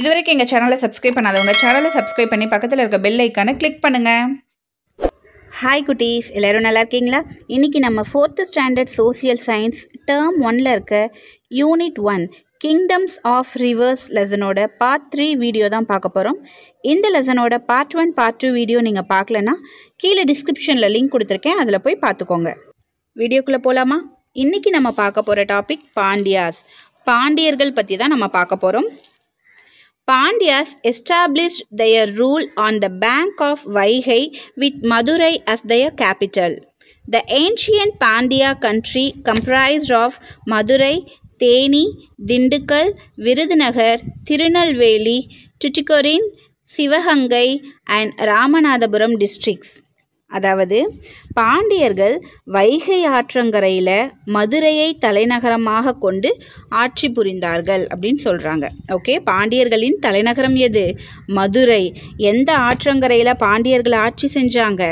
இதுவரைக்கும் எங்கள் சேனலை சப்ஸ்கிரைப் பண்ணாதவங்க சேனலை சப்ஸ்கிரைப் பண்ணி பக்கத்தில் இருக்க பெல் ஐக்கானை கிளிக் பண்ணுங்கள் ஹாய் குட்டீஸ் எல்லோரும் நல்லா இருக்கீங்களா இன்றைக்கி நம்ம fourth standard social science term ஒனில் இருக்க unit one kingdoms of rivers லெசனோட பார்ட் த்ரீ வீடியோ தான் பார்க்க போகிறோம் இந்த லெசனோட part one part two video நீங்கள் பார்க்கலன்னா கீழே டிஸ்கிரிப்ஷனில் லிங்க் கொடுத்துருக்கேன் அதில் போய் பார்த்துக்கோங்க வீடியோக்குள்ளே போகலாமா இன்றைக்கி நம்ம பார்க்க போகிற டாபிக் பாண்டியாஸ் பாண்டியர்கள் பற்றி தான் நம்ம பார்க்க போகிறோம் Pandyas established their rule on the bank of Vaigai with Madurai as their capital. The ancient Pandya country comprised of Madurai, Theni Dindigul Virudhunagar, Tirunelveli, Tuticorin, Sivahangai and Ramanathapuram districts. அதாவது பாண்டியர்கள் வைகை ஆற்றங்கரையில் மதுரையை தலைநகரமாக கொண்டு ஆட்சி புரிந்தார்கள் அப்படின்னு சொல்கிறாங்க ஓகே பாண்டியர்களின் தலைநகரம் எது மதுரை எந்த ஆற்றங்கரையில் பாண்டியர்கள் ஆட்சி செஞ்சாங்க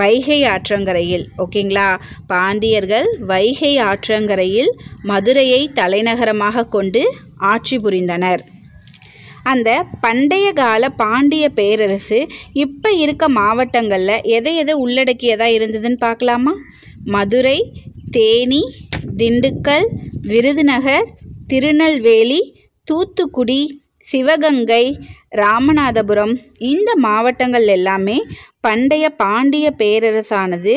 வைகை ஆற்றங்கரையில் ஓகேங்களா பாண்டியர்கள் வைகை ஆற்றங்கரையில் மதுரையை தலைநகரமாக கொண்டு ஆட்சி புரிந்தனர் அந்த பண்டைய கால பாண்டிய பேரரசு இப்போ இருக்க மாவட்டங்களில் எதை எதை உள்ளடக்கியதாக இருந்ததுன்னு பார்க்கலாமா மதுரை தேனி திண்டுக்கல் விருதுநகர் திருநெல்வேலி தூத்துக்குடி சிவகங்கை ராமநாதபுரம் இந்த மாவட்டங்கள் எல்லாமே பண்டைய பாண்டிய பேரரசானது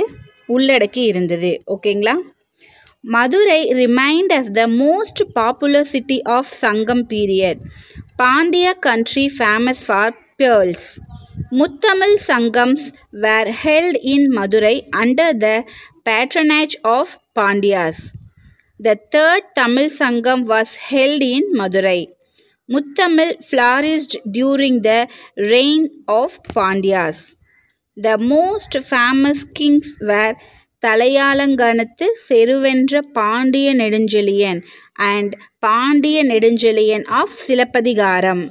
உள்ளடக்கி இருந்தது ஓகேங்களா Madurai remained as the most popular city of Sangam period. Pandya country famous for pearls. Muttamal Sangams were held in Madurai under the patronage of Pandyas. The third Tamil Sangam was held in Madurai. Muttamal flourished during the reign of Pandyas. The most famous kings were Thalaiyalanganathu Seruvendra Pandiya Nedunchezhiyan and Pandiya Nedunchezhiyan of Silappathikaram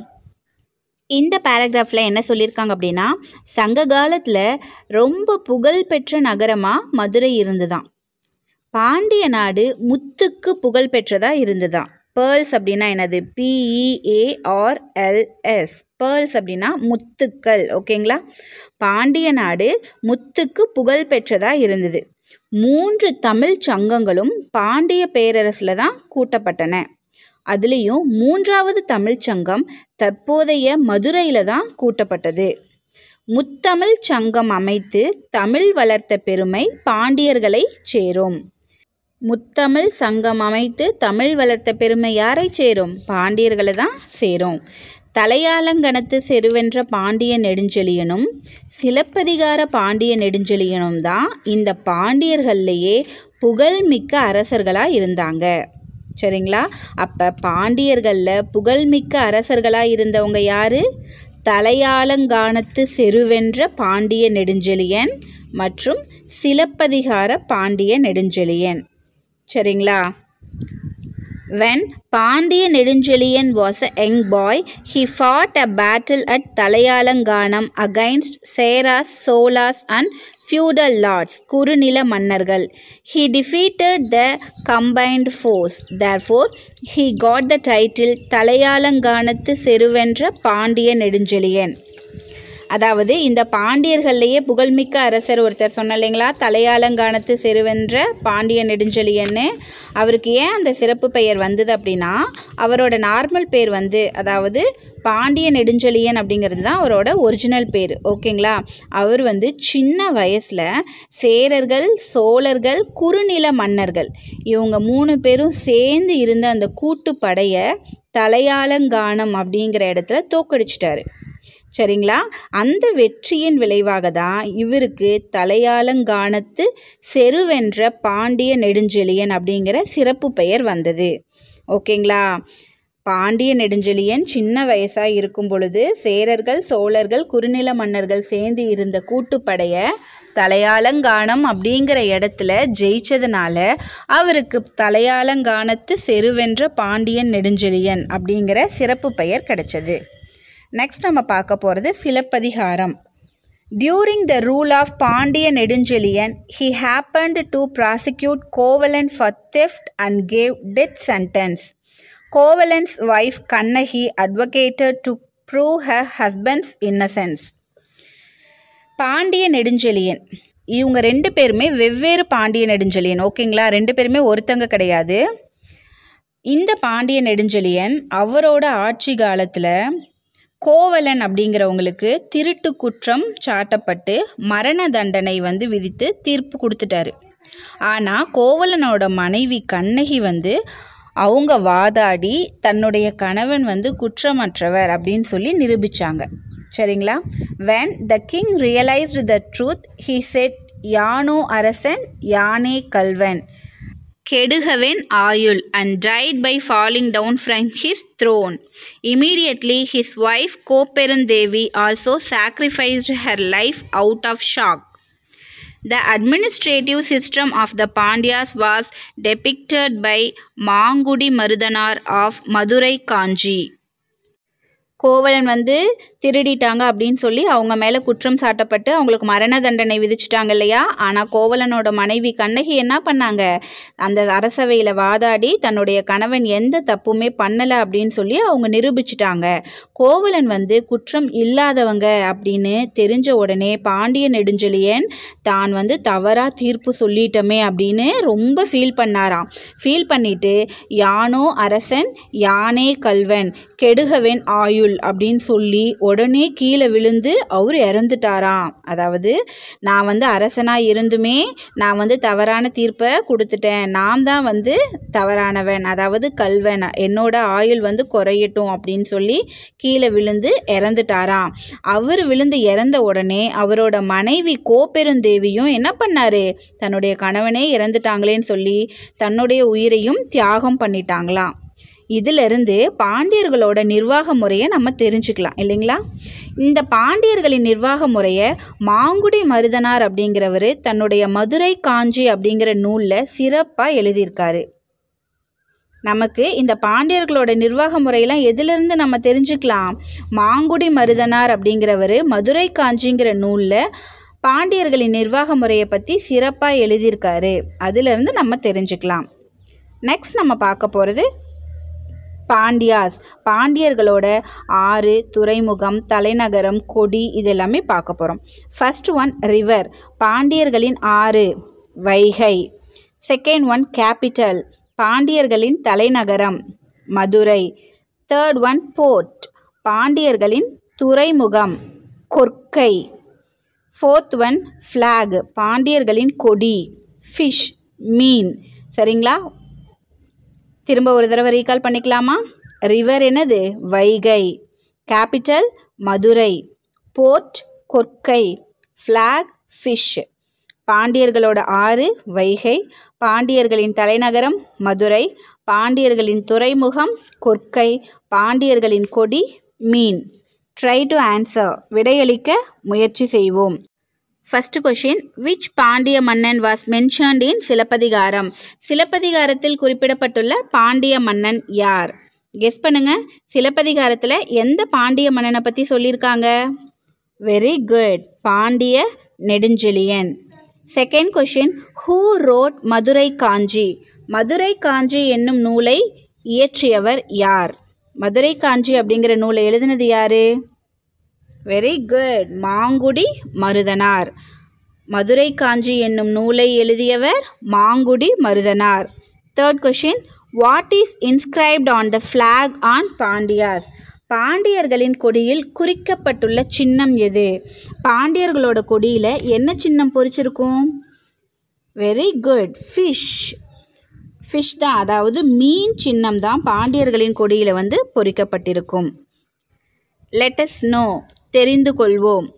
இந்த பேராகிராஃபில் என்ன சொல்லியிருக்காங்க அப்படின்னா சங்க காலத்தில் ரொம்ப புகழ்பெற்ற நகரமாக மதுரை இருந்துதான் பாண்டிய நாடு முத்துக்கு புகழ்பெற்றதாக இருந்துதான் பேர்ல்ஸ் அப்படின்னா என்னது பிஇஏஆர்எல்எஸ் பேர்ல்ஸ் e அப்படின்னா முத்துக்கள் ஓகேங்களா பாண்டிய நாடு முத்துக்கு புகழ்பெற்றதாக இருந்தது மூன்று தமிழ் சங்கங்களும் பாண்டிய பேரரசில் தான் கூட்டப்பட்டன அதுலேயும் மூன்றாவது தமிழ் சங்கம் தற்போதைய மதுரையில் தான் கூட்டப்பட்டது முத்தமிழ் சங்கம் அமைத்து தமிழ் வளர்த்த பெருமை பாண்டியர்களை சேரும் முத்தமிழ் சங்கம் அமைத்து தமிழ் வளர்த்த பெருமை யாரை சேரும் பாண்டியர்களை தான் சேரும் தலையாலங்கணத்து செருவென்ற பாண்டிய நெடுஞ்செழியனும் சிலப்பதிகார பாண்டிய நெடுஞ்செழியனும் தான் இந்த பாண்டியர்கள்லேயே புகழ்மிக்க அரசர்களாக இருந்தாங்க சரிங்களா அப்போ பாண்டியர்களில் புகழ்மிக்க அரசர்களாக இருந்தவங்க யார் தலையாலங்கானத்து செருவென்ற பாண்டிய நெடுஞ்செழியன் மற்றும் சிலப்பதிகார பாண்டிய நெடுஞ்செழியன் சரிங்களா When Pandya Nidinjaliyan was a young boy, he fought a battle at Talayalanganam against Seras, Solas and feudal lords, Kurunila Mannargal. He defeated the combined force. Therefore, he got the title Talayalanganathu Seruvendra Pandya Nidinjaliyan. அதாவது இந்த பாண்டியர்கள்லேயே புகழ்மிக்க அரசர் ஒருத்தர் சொன்ன இல்லைங்களா தலையாலங்கானத்து செருவென்ற பாண்டிய நெடுஞ்செழியன்னு அவருக்கு ஏன் அந்த சிறப்பு பெயர் வந்தது அப்படின்னா அவரோட நார்மல் பேர் வந்து அதாவது பாண்டிய நெடுஞ்செழியன் அப்படிங்கிறது தான் அவரோட ஒரிஜினல் பேர் ஓகேங்களா அவர் வந்து சின்ன வயசில் சேரர்கள் சோழர்கள் குறுநில மன்னர்கள் இவங்க மூணு பேரும் சேர்ந்து இருந்த அந்த கூட்டுப்படையை தலையாலங்கானம் அப்படிங்கிற இடத்துல தோக்கடிச்சிட்டாரு சரிங்களா அந்த வெற்றியின் விளைவாக தான் இவருக்கு தலையாளங்கானத்து செருவென்ற பாண்டிய நெடுஞ்செழியன் அப்படிங்கிற சிறப்பு பெயர் வந்தது ஓகேங்களா பாண்டிய நெடுஞ்செழியன் சின்ன வயசாக இருக்கும் பொழுது சேரர்கள் சோழர்கள் குறுநில மன்னர்கள் சேர்ந்து இருந்த கூட்டுப்படையை தலையாளங்கானம் அப்படிங்கிற இடத்துல ஜெயிச்சதுனால அவருக்கு தலையாளங்கானத்து செருவென்ற பாண்டியன் நெடுஞ்செழியன் அப்படிங்கிற சிறப்பு பெயர் கிடைச்சது நெக்ஸ்ட் நம்ம பார்க்க போகிறது Silappathikaram during the rule of Pandiya Nedunchezhiyan he happened to prosecute Kovalan for theft and gave death sentence Kovalan's wife Kannagi advocated to prove her husband's innocence Pandiya Nedunchezhiyan இவங்க ரெண்டு பேருமே வெவ்வேறு பாண்டிய நெடுஞ்செழியன் ஓகேங்களா ரெண்டு பேருமே ஒருத்தங்க கிடையாது இந்த பாண்டிய நெடுஞ்செழியன் அவரோட ஆட்சி காலத்தில் கோவலன் அப்படிங்கிறவங்களுக்கு திருட்டு குற்றம் சாட்டப்பட்டு மரண தண்டனை வந்து விதித்து தீர்ப்பு கொடுத்துட்டாரு ஆனால் கோவலனோட மனைவி கண்ணகி வந்து அவங்க வாதாடி தன்னுடைய கணவன் வந்து குற்றமற்றவர் அப்படின்னு சொல்லி நிரூபித்தாங்க சரிங்களா when the king realised the truth he said யானோ அரசன் யானே கல்வன் கெடுகவேன் ஆயுள் and died by falling down from his throne immediately his wife Kopperundevi also sacrificed her life out of shock The administrative system of the Pandyas was depicted by Mangudi Marudanar of Madurai Kanji. Kovalan வந்து திருடிட்டாங்க அப்படின்னு சொல்லி அவங்க மேலே குற்றம் சாட்டப்பட்டு அவங்களுக்கு மரண தண்டனை விதிச்சிட்டாங்க இல்லையா ஆனால் கோவலனோட மனைவி கண்ணகி என்ன பண்ணாங்க அந்த அரசவையில் வாதாடி தன்னுடைய கணவன் எந்த தப்புமே பண்ணலை அப்படின்னு சொல்லி அவங்க நிரூபிச்சிட்டாங்க கோவலன் வந்து குற்றம் இல்லாதவங்க அப்படின்னு தெரிஞ்ச உடனே பாண்டிய நெடுஞ்செழியன் தான் வந்து தவறாக தீர்ப்பு சொல்லிட்டோமே அப்படின்னு ரொம்ப ஃபீல் பண்ணாராம் ஃபீல் பண்ணிட்டு யானோ அரசன் யானே கல்வன் கெடுகவன் ஆயுள் அப்படின்னு சொல்லி உடனே கீழே விழுந்து அவர் இறந்துட்டாராம் அதாவது நான் வந்து அரசனாக இருந்துமே நான் வந்து தவறான தீர்ப்பை கொடுத்துட்டேன் நான் தான் வந்து தவறானவன் அதாவது கல்வன் என்னோட ஆயுள் வந்து குறையட்டும் அப்படின்னு சொல்லி கீழே விழுந்து இறந்துட்டாராம் அவர் விழுந்து இறந்த உடனே அவரோட மனைவி கோப்பெருந்தேவியும் என்ன பண்ணார் தன்னுடைய கணவனே இறந்துட்டாங்களேன்னு சொல்லி தன்னுடைய உயிரையும் தியாகம் பண்ணிட்டாங்களாம் இதிலிருந்து பாண்டியர்களோட நிர்வாக முறையை நம்ம தெரிஞ்சுக்கலாம் இல்லைங்களா இந்த பாண்டியர்களின் நிர்வாக முறையை மாங்குடி மருதனார் அப்படிங்கிறவர் தன்னுடைய மதுரை காஞ்சி அப்படிங்கிற நூலில் சிறப்பாக எழுதியிருக்காரு நமக்கு இந்த பாண்டியர்களோட நிர்வாக முறையெல்லாம் எதிலிருந்து நம்ம தெரிஞ்சுக்கலாம் மாங்குடி மருதனார் அப்படிங்கிறவர் மதுரை காஞ்சிங்கிற நூலில் பாண்டியர்களின் நிர்வாக முறையை பற்றி சிறப்பாக எழுதியிருக்காரு அதிலிருந்து நம்ம தெரிஞ்சுக்கலாம் நெக்ஸ்ட் நம்ம பார்க்க போகிறது பாண்டியாஸ் பாண்டியர்களோட ஆறு துறைமுகம் தலைநகரம் கொடி இதெல்லாமே பார்க்க போகிறோம் ஃபர்ஸ்ட் ஒன் ரிவர் பாண்டியர்களின் ஆறு வைகை செகண்ட் ஒன் கேபிட்டல் பாண்டியர்களின் தலைநகரம் மதுரை தேர்ட் ஒன் போர்ட் பாண்டியர்களின் துறைமுகம் கொற்கை ஃபோர்த் ஒன் ஃப்ளாக் பாண்டியர்களின் கொடி ஃபிஷ் மீன் சரிங்களா திரும்ப ஒரு தடவை ரீகால் பண்ணிக்கலாமா ரிவர் என்னது Vaigai capital Madurai port Korkai flag fish பாண்டியர்களோட ஆறு வைகை பாண்டியர்களின் தலைநகரம் மதுரை பாண்டியர்களின் துறைமுகம் கொற்கை பாண்டியர்களின் கொடி மீன் ட்ரை டு ஆன்சர் விடையளிக்க முயற்சி செய்வோம் ஃபர்ஸ்ட் கொஷின் விச் பாண்டிய மன்னன் வாஸ் மென்ஷன்ட் இன் சிலப்பதிகாரம் சிலப்பதிகாரத்தில் குறிப்பிடப்பட்டுள்ள பாண்டிய மன்னன் யார் கெஸ் பண்ணுங்க சிலப்பதிகாரத்தில் எந்த பாண்டிய மன்னனை பற்றி சொல்லியிருக்காங்க very good Pandiya Nedunchezhiyan second question who wrote Madurai Kanchi Madurai Kanchi என்னும் நூலை இயற்றியவர் யார் மதுரை காஞ்சி அப்படிங்கிற நூலை எழுதினது யார் வெரி குட் மாங்குடி மருதனார் மதுரை காஞ்சி என்னும் நூலை எழுதியவர் Mangudi Marudanar third question what is inscribed on the flag on Pandyas பாண்டியர்களின் கொடியில் குறிக்கப்பட்டுள்ள சின்னம் எது பாண்டியர்களோட கொடியில் என்ன சின்னம் பொறிச்சிருக்கும் வெரி குட் ஃபிஷ் ஃபிஷ் தான் அதாவது மீன் சின்னம் தான் பாண்டியர்களின் கொடியில் வந்து பொறிக்கப்பட்டிருக்கும் லெட்டஸ் நோ தெரிந்து கொள்வோம்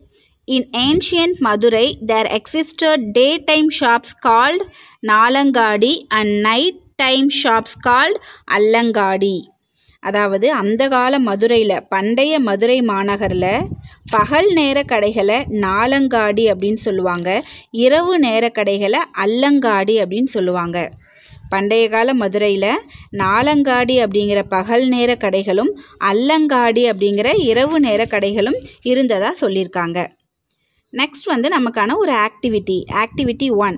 in ancient Madurai there existed day time shops called Naalangadi and night time shops called Allangadi அதாவது அந்த கால மதுரையில் பண்டைய மதுரை மாநகரில் பகல் நேர கடைகளை நாலங்காடி அப்படின்னு சொல்லுவாங்க இரவு நேர கடைகளை அல்லங்காடி அப்படின்னு சொல்லுவாங்க பண்டைய கால மதுரையில் நாலங்காடி அப்படிங்கிற பகல் நேர கடைகளும் அல்லங்காடி அப்படிங்கிற இரவு நேர கடைகளும் இருந்ததாக சொல்லியிருக்காங்க நெக்ஸ்ட் வந்து நமக்கான ஒரு activity activity one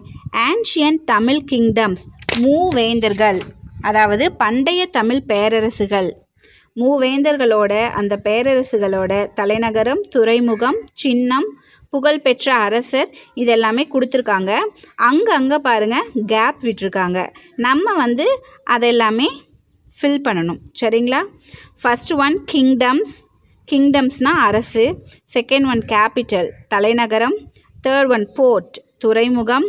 ancient Tamil kingdoms மூவேந்தர்கள் அதாவது பண்டைய தமிழ் பேரரசுகள் மூவேந்தர்களோட அந்த பேரரசுகளோட தலைநகரம் துறைமுகம் சின்னம் புகழ்பெற்ற அரசர் இதெல்லாமே கொடுத்துருக்காங்க அங்கங்கே பாருங்கள் கேப் விட்டுருக்காங்க நம்ம வந்து அதெல்லாமே ஃபில் பண்ணணும் சரிங்களா ஃபஸ்ட் ஒன் கிங்டம்ஸ் கிங்டம்ஸ்னால் அரசு செகண்ட் ஒன் கேபிட்டல் தலைநகரம் தேர்ட் ஒன் போர்ட் துறைமுகம்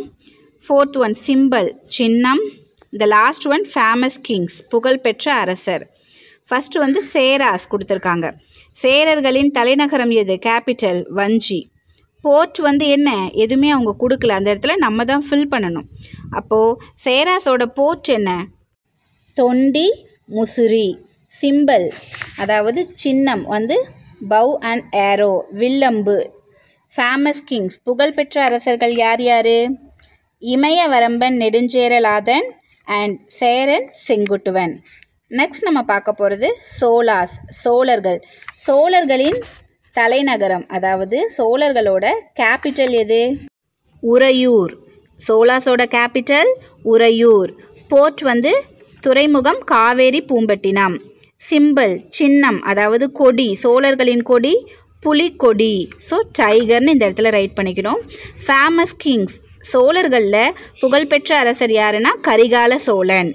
ஃபோர்த் ஒன் சிம்பிள் சின்னம் the last one famous kings புகழ்பெற்ற அரசர் ஃபஸ்ட்டு வந்து சேராஸ் கொடுத்துருக்காங்க சேரர்களின் தலைநகரம் எது கேபிட்டல் வஞ்சி போர்ட் வந்து என்ன எதுவுமே அவங்க கொடுக்கல அந்த இடத்துல நம்ம தான் ஃபில் பண்ணணும் அப்போது சேராஸோட போர்ட் என்ன தொண்டி முசிறி சிம்பல் அதாவது சின்னம் வந்து பவ் அண்ட் ஏரோ வில்லம்பு ஃபேமஸ் கிங்ஸ் புகழ்பெற்ற அரசர்கள் யார் யார் இமயவரம்பன் நெடுஞ்சேரலாதன் அண்ட் சேரன் செங்குட்டுவன் நெக்ஸ்ட் நம்ம பார்க்க போகிறது சோலாஸ் சோழர்கள் சோழர்களின் தலைநகரம் அதாவது சோழர்களோட கேபிட்டல் எது உறையூர் சோலாஸோட கேபிட்டல் உறையூர் போர்ட் வந்து துறைமுகம் காவேரி பூம்பட்டினம் சிம்பிள் சின்னம் அதாவது கொடி சோழர்களின் கொடி புலிக்கொடி ஸோ டைகர்னு இந்த இடத்துல ரைட் பண்ணிக்கணும் ஃபேமஸ் கிங்ஸ் சோழர்களில் புகழ்பெற்ற அரசர் யாருன்னா கரிகால சோழன்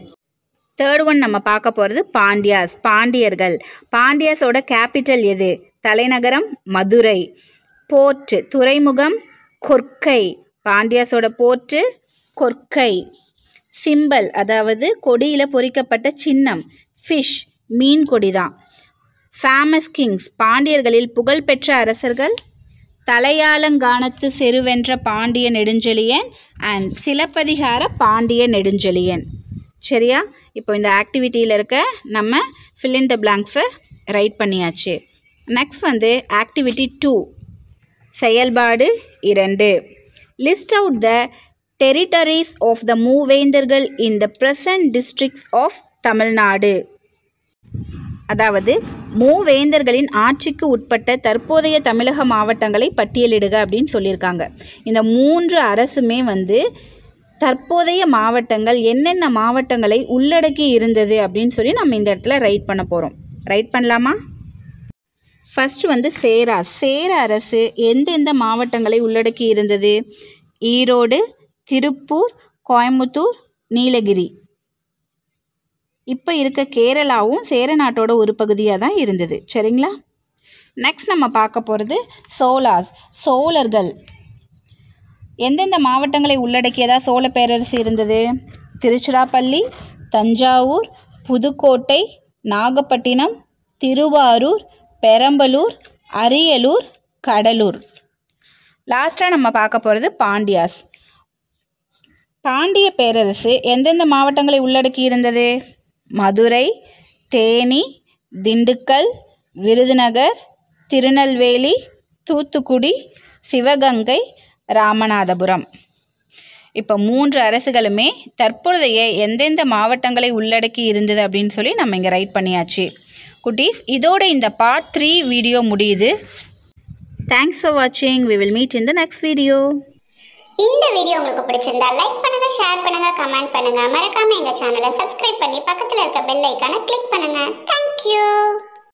தேர்ட் ஒன் நம்ம பார்க்க போகிறது பாண்டியாஸ் பாண்டியர்கள் பாண்டியாஸோட கேபிட்டல் எது தலைநகரம் மதுரை போர்ட்டு துறைமுகம் கொற்கை பாண்டியாஸோட போர்ட்டு கொற்கை சிம்பல் அதாவது கொடியில் பொறிக்கப்பட்ட சின்னம் ஃபிஷ் மீன் கொடி தான் ஃபேமஸ் கிங்ஸ் பாண்டியர்களில் புகழ்பெற்ற அரசர்கள் தலையாலங்கானத்து செருவென்ற பாண்டிய நெடுஞ்செழியன் அண்ட் சிலப்பதிகார பாண்டிய நெடுஞ்செழியன் சரியா இப்போ இந்த ஆக்டிவிட்டியில் இருக்க நம்ம ஃபில்லிண்ட பிளாங்க்ஸை ரைட் பண்ணியாச்சு நெக்ஸ்ட் வந்து ஆக்டிவிட்டி டூ செயல்பாடு இரண்டு list out the territories of the மூவேந்தர்கள் in the present districts of Tamil Nadu அதாவது மூவேந்தர்களின் ஆட்சிக்கு உட்பட்ட தற்போதைய தமிழக மாவட்டங்களை பட்டியலிடுக அப்படின்னு சொல்லியிருக்காங்க இந்த மூன்று அரசுமே வந்து தற்போதைய மாவட்டங்கள் என்னென்ன மாவட்டங்களை உள்ளடக்கி இருந்தது அப்படின்னு சொல்லி நம்ம இந்த இடத்துல ரைட் பண்ண போகிறோம் ரைட் பண்ணலாமா ஃபஸ்ட்டு வந்து சேரா சேர அரசு எந்தெந்த மாவட்டங்களை உள்ளடக்கி இருந்தது ஈரோடு திருப்பூர் கோயம்புத்தூர் நீலகிரி இப்போ இருக்க கேரளாவும் சேர நாட்டோட ஒரு பகுதியாக தான் இருந்தது சரிங்களா நெக்ஸ்ட் நம்ம பார்க்க போகிறது சோலாஸ் சோழர்கள் எந்தெந்த மாவட்டங்களை உள்ளடக்கியதா சோழ பேரரசு இருந்தது திருச்சிராப்பள்ளி தஞ்சாவூர் புதுக்கோட்டை நாகப்பட்டினம் திருவாரூர் பெரம்பலூர் அரியலூர் கடலூர் லாஸ்ட்டாக நம்ம பார்க்க போகிறது பாண்டியாஸ் பாண்டிய பேரரசு எந்தெந்த மாவட்டங்களை உள்ளடக்கி இருந்தது மதுரை தேனி திண்டுக்கல் விருதுநகர் திருநெல்வேலி தூத்துக்குடி சிவகங்கை ராமநாதபுரம் இப்போ மூன்று அரசுகளுமே தற்பொழுதைய எந்தெந்த மாவட்டங்களை உள்ளடக்கி இருந்தது அப்படின்னு சொல்லி நம்ம இங்கே ரைட் பண்ணியாச்சு குட்டீஸ் இதோட இந்த பார்ட் த்ரீ வீடியோ முடியுது தேங்க்ஸ் ஃபார் வாட்சிங் we will meet in the next video இந்த வீடியோ உங்களுக்கு பிடிச்சிருந்தா லைக் பண்ணுங்க ஷேர் பண்ணுங்க கமெண்ட் பண்ணுங்க மறக்காம எங்க சேனலை சப்ஸ்கிரைப் பண்ணி பக்கத்தில் இருக்க பெல் ஐக்கான கிளிக் பண்ணுங்க தேங்க்யூ